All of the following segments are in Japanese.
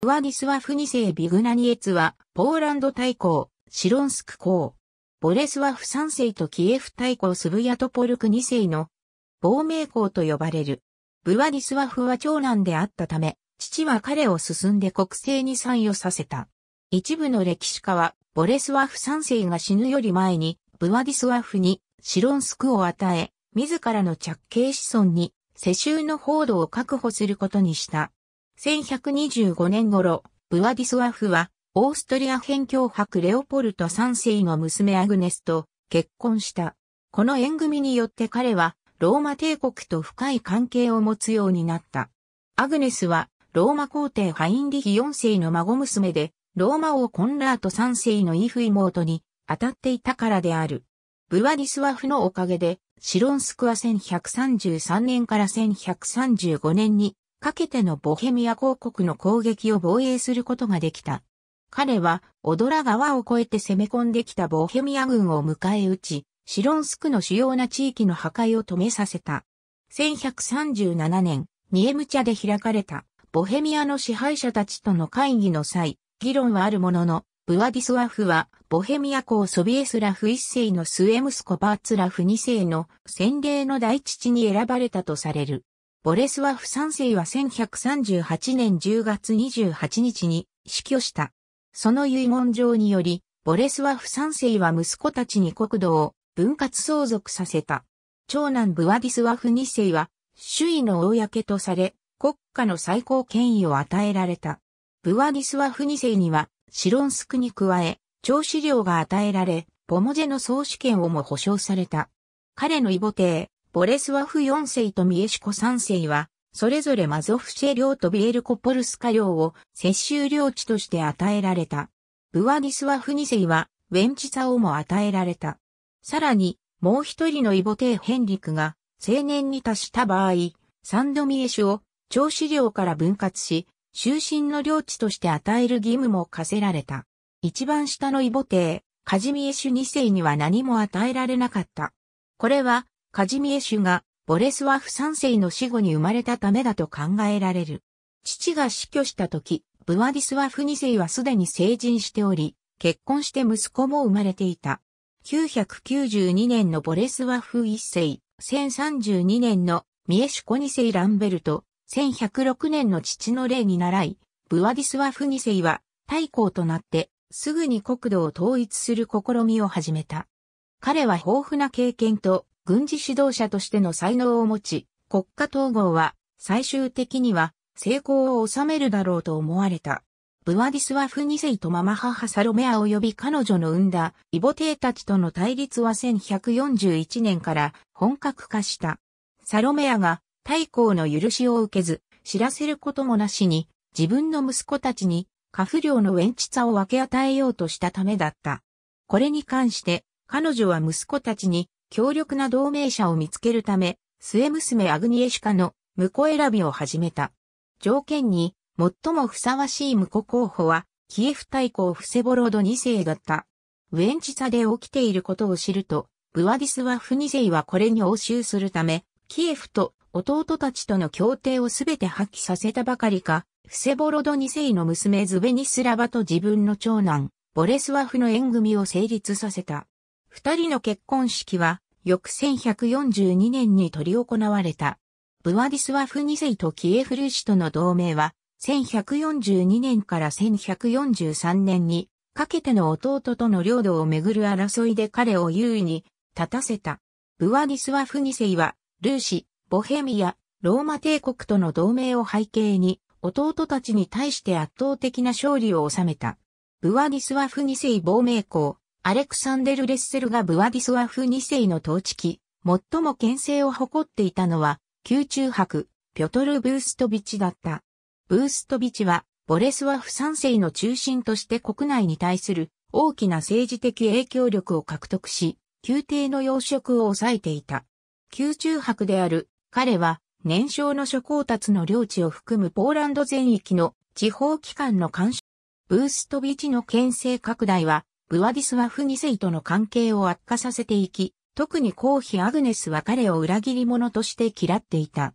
ウワディスワフ2世ビグナニエツは、ポーランド大公、シロンスク公、ボレスワフ3世とキエフ大公スブヤトポルク2世の、亡命公と呼ばれる。ブワディスワフは長男であったため、父は彼を進んで国政に参与させた。一部の歴史家は、ボレスワフ3世が死ぬより前に、ブワディスワフにシロンスクを与え、自らの着刑子孫に世襲の報道を確保することにした。1125年頃、ブワディスワフは、オーストリア辺境博レオポルト3世の娘アグネスと結婚した。この縁組によって彼は、ローマ帝国と深い関係を持つようになった。アグネスは、ローマ皇帝ハインリヒ4世の孫娘で、ローマ王コンラート3世のイフ妹に当たっていたからである。ブワディスワフのおかげで、シロンスクは1133年から1135年にかけてのボヘミア公国の攻撃を防衛することができた。彼は、オドラ川を越えて攻め込んできたボヘミア軍を迎え撃ち、シロンスクの主要な地域の破壊を止めさせた。1137年、ニエムチャで開かれた、ボヘミアの支配者たちとの会議の際、議論はあるものの、ブワディスワフは、ボヘミア公ソビエスラフ一世の末息子バーツラフ二世の洗礼の大父に選ばれたとされる。ボレスワフ3世は1138年10月28日に死去した。その遺言状により、ボレスワフ3世は息子たちに国土を分割相続させた。長男ブワディスワフ2世は、周囲の公とされ、国家の最高権威を与えられた。ブワディスワフ2世には、シロンスクに加え、長子領が与えられ、ポモジェの総主権をも保障された。彼の異母帝、ボレスワフ4世とミエシコ3世は、それぞれマゾフシェ領とビエルコポルスカ領を接収領地として与えられた。ブワディスワフ2世は、ウェンチサオも与えられた。さらに、もう一人のイボテーヘンリクが、青年に達した場合、サンドミエシュを、長子領から分割し、終身の領地として与える義務も課せられた。一番下のイボテー、カジミエシュ2世には何も与えられなかった。これは、カジミエシュがボレスワフ3世の死後に生まれたためだと考えられる。父が死去した時、ブワディスワフ2世はすでに成人しており、結婚して息子も生まれていた。992年のボレスワフ1世、1032年のミエシュコ2世ランベルト、1106年の父の霊に倣い、ブワディスワフ2世は大公となって、すぐに国土を統一する試みを始めた。彼は豊富な経験と軍事指導者としての才能を持ち、国家統合は最終的には成功を収めるだろうと思われた。ブワディスワフ2世とママ母サロメア及び彼女の生んだイボ帝たちとの対立は1141年から本格化した。サロメアが太閤の許しを受けず、知らせることもなしに自分の息子たちに過不良のウェンチさを分け与えようとしたためだった。これに関して彼女は息子たちに強力な同盟者を見つけるため、末娘アグニエシカの婿選びを始めた。条件に、最もふさわしい婿候補は、キエフ大公フセボロード2世だった。ウエンチサで起きていることを知ると、ブワディスワフ2世はこれに応酬するため、キエフと弟たちとの協定をすべて破棄させたばかりか、フセボロド2世の娘ズベニスラバと自分の長男、ボレスワフの縁組を成立させた。二人の結婚式は、翌1142年に取り行われた。ブワディスワフ2世とキエフルシとの同盟は、1142年から1143年に、かけての弟との領土をめぐる争いで彼を優位に立たせた。ブワディスワフ2世は、ルーシ、ボヘミア、ローマ帝国との同盟を背景に、弟たちに対して圧倒的な勝利を収めた。ブワディスワフ2世亡命校、アレクサンデル・レッセルがブワディスワフ2世の統治期、最も牽制を誇っていたのは、宮中博、ピョトル・ブーストビチだった。ブーストビチは、ボレスワフ3世の中心として国内に対する大きな政治的影響力を獲得し、宮廷の要職を抑えていた。宮中博である彼は、年少の諸高達の領地を含むポーランド全域の地方機関の監視。ブーストビチの牽制拡大は、ブワディスはフ二世との関係を悪化させていき、特に公妃アグネスは彼を裏切り者として嫌っていた。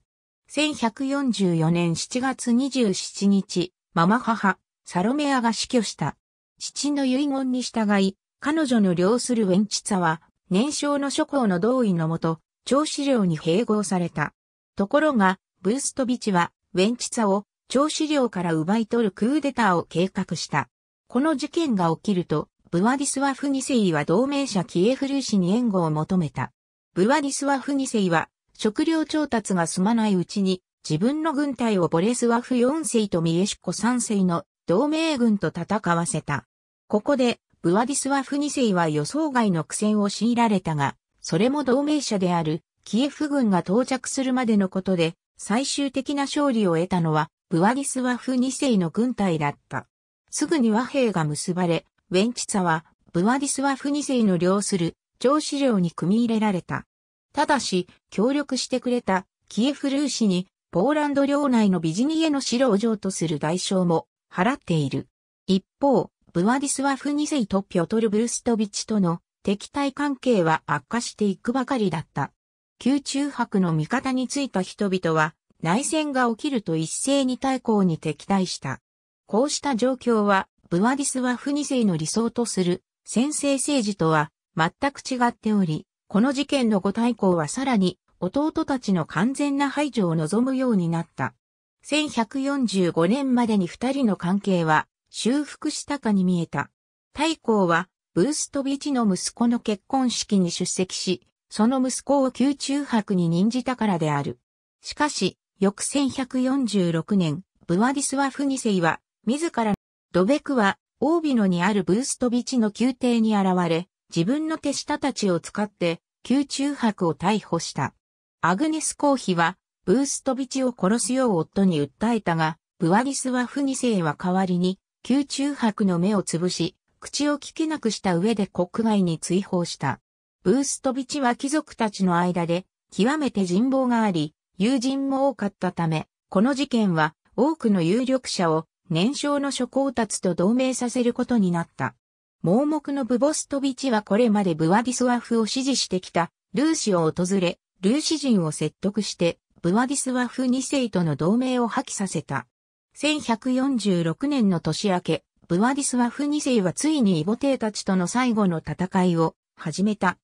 1144年7月27日、ママ母、サロメアが死去した。父の遺言に従い、彼女の領するウェンチツァは、年少の諸侯の同意のもと、長子領に併合された。ところが、ブーストビチは、ウェンチツァを、長子領から奪い取るクーデターを計画した。この事件が起きると、ブワディスワフ2世は同盟者キエフルーシに援護を求めた。ブワディスワフ2世は食料調達が済まないうちに自分の軍隊をボレスワフ4世とミエシコ3世の同盟軍と戦わせた。ここでブワディスワフ2世は予想外の苦戦を強いられたが、それも同盟者であるキエフ軍が到着するまでのことで最終的な勝利を得たのはブワディスワフ2世の軍隊だった。すぐに和平が結ばれ、ウェンチツァは、ブワディスワフ2世の領する、上司領に組み入れられた。ただし、協力してくれた、キエフルーシに、ポーランド領内のビジニエの城を譲渡する代償も、払っている。一方、ブワディスワフ2世とピョトル・ブルストビチとの敵対関係は悪化していくばかりだった。宮中博の味方についた人々は内戦が起きると一斉に対抗に敵対した。こうした状況はブワディスは不二世の理想とする先制政治とは全く違っており、この事件のご対抗はさらに弟たちの完全な排除を望むようになった。1145年までに二人の関係は修復したかに見えた。太閤はブーストビチの息子の結婚式に出席し、その息子を宮中博に任じたからである。しかし、翌1146年、ブワディスワフニセイは、自らロベクは、オービノにあるブーストビチの宮廷に現れ、自分の手下たちを使って、宮中博を逮捕した。アグネス公妃は、ブーストビチを殺すよう夫に訴えたが、ブアリスはフ二世は代わりに、宮中博の目を潰し、口を聞けなくした上で国外に追放した。ブーストビチは貴族たちの間で、極めて人望があり、友人も多かったため、この事件は多くの有力者を年少の諸公達と同盟させることになった。盲目のブボストビチはこれまでブワディスワフを支持してきたルーシを訪れ、ルーシ人を説得して、ブワディスワフ2世との同盟を破棄させた。1146年の年明け、ブワディスワフ2世はついにイボテーたちとの最後の戦いを始めた。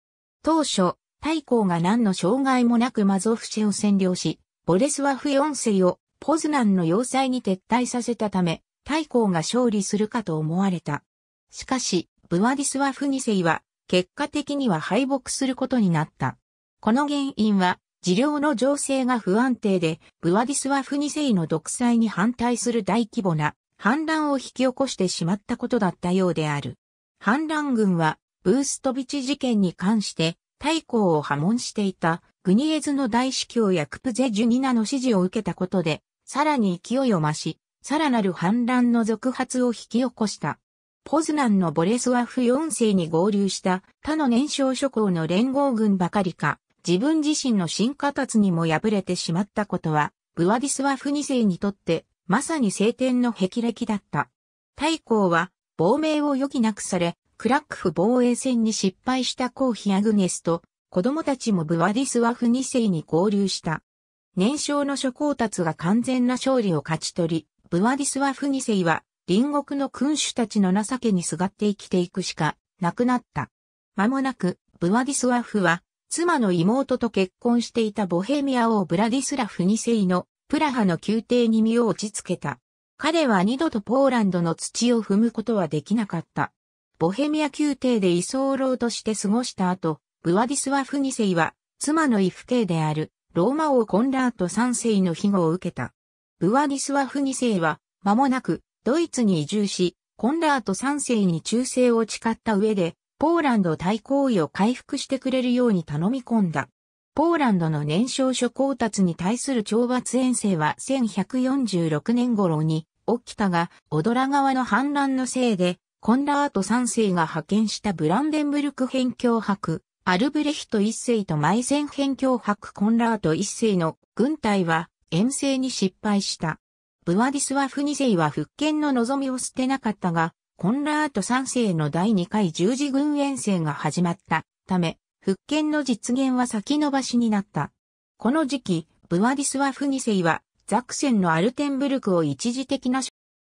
当初、太閤が何の障害もなくマゾフシェを占領し、ボレスワフ4世をポズナンの要塞に撤退させたため、大公が勝利するかと思われた。しかし、ブワディスワフニセイは、結果的には敗北することになった。この原因は、治療の情勢が不安定で、ブワディスワフニセイの独裁に反対する大規模な反乱を引き起こしてしまったことだったようである。反乱軍は、ブーストビチ事件に関して、大公を破門していた、グニエズの大司教やクプゼ・ジュニナの指示を受けたことで、さらに勢いを増し、さらなる反乱の続発を引き起こした。ポズナンのボレスワフ4世に合流した他の年少諸侯の連合軍ばかりか、自分自身の新達にも敗れてしまったことは、ブワディスワフ2世にとって、まさに晴天の霹靂だった。太閤は、亡命を余儀なくされ、クラックフ防衛戦に失敗したコーヒアグネスと、子供たちもブワディスワフ2世に合流した。年少の諸侯達が完全な勝利を勝ち取り、ブワディスワフニセイは、隣国の君主たちの情けにすがって生きていくしかなくなった。間もなく、ブワディスワフは、妻の妹と結婚していたボヘミア王ブラディスラフ二世のプラハの宮廷に身を落ち着けた。彼は二度とポーランドの土を踏むことはできなかった。ボヘミア宮廷で居候として過ごした後、ブワディスワフ二世は妻の異父兄であるローマ王コンラート3世の庇護を受けた。ブワディスワフ2世は、間もなく、ドイツに移住し、コンラート3世に忠誠を誓った上で、ポーランド対抗位を回復してくれるように頼み込んだ。ポーランドの年少諸公達に対する懲罰遠征は1146年頃に起きたが、オドラ川の反乱のせいで、コンラート3世が派遣したブランデンブルク辺境博アルブレヒト一世とマイゼンヘン教博コンラート一世の軍隊は遠征に失敗した。ブワディスワフ二世は復権の望みを捨てなかったが、コンラート三世の第2回十字軍遠征が始まったため、復権の実現は先延ばしになった。この時期、ブワディスワフ二世はザクセンのアルテンブルクを一時的な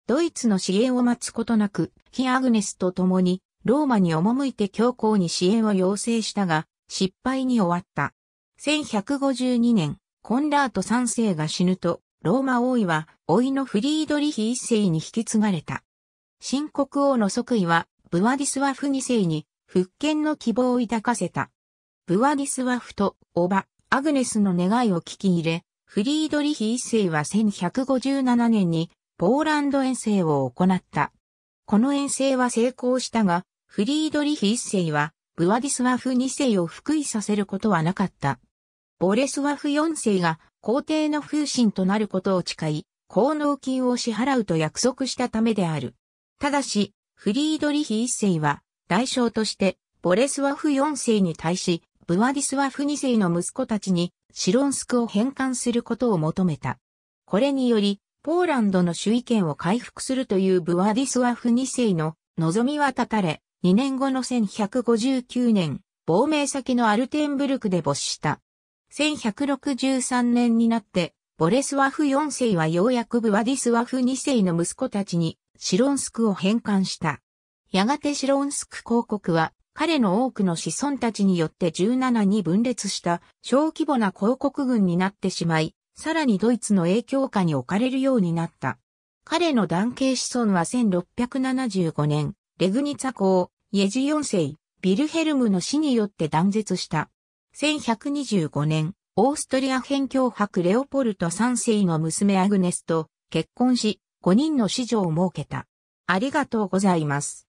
ドイツの支援を待つことなく、ヒアグネスと共にローマに赴いて教皇に支援を要請したが、失敗に終わった。1152年、コンラート3世が死ぬと、ローマ王位は、老いのフリードリヒ1世に引き継がれた。新国王の即位は、ブワディスワフ2世に、復権の希望を抱かせた。ブワディスワフと、オバ、アグネスの願いを聞き入れ、フリードリヒ1世は1157年に、ポーランド遠征を行った。この遠征は成功したが、フリードリヒ一世は、ブワディスワフ二世を復位させることはなかった。ボレスワフ四世が皇帝の風神となることを誓い、功能金を支払うと約束したためである。ただし、フリードリヒ一世は、代償として、ボレスワフ四世に対し、ブワディスワフ二世の息子たちに、シロンスクを返還することを求めた。これにより、ポーランドの主意権を回復するというブワディスワフ二世の望みは断たれ、2年後の1159年、亡命先のアルテンブルクで没した。1163年になって、ボレスワフ4世はようやくブワディスワフ2世の息子たちにシロンスクを返還した。やがてシロンスク公国は彼の多くの子孫たちによって17に分裂した小規模な広告軍になってしまい、さらにドイツの影響下に置かれるようになった。彼の男系子孫は1675年、レグニツァ公、イェジ4世、ビルヘルムの死によって断絶した。1125年、オーストリア辺境博レオポルト3世の娘アグネスと結婚し、5人の子女を設けた。ありがとうございます。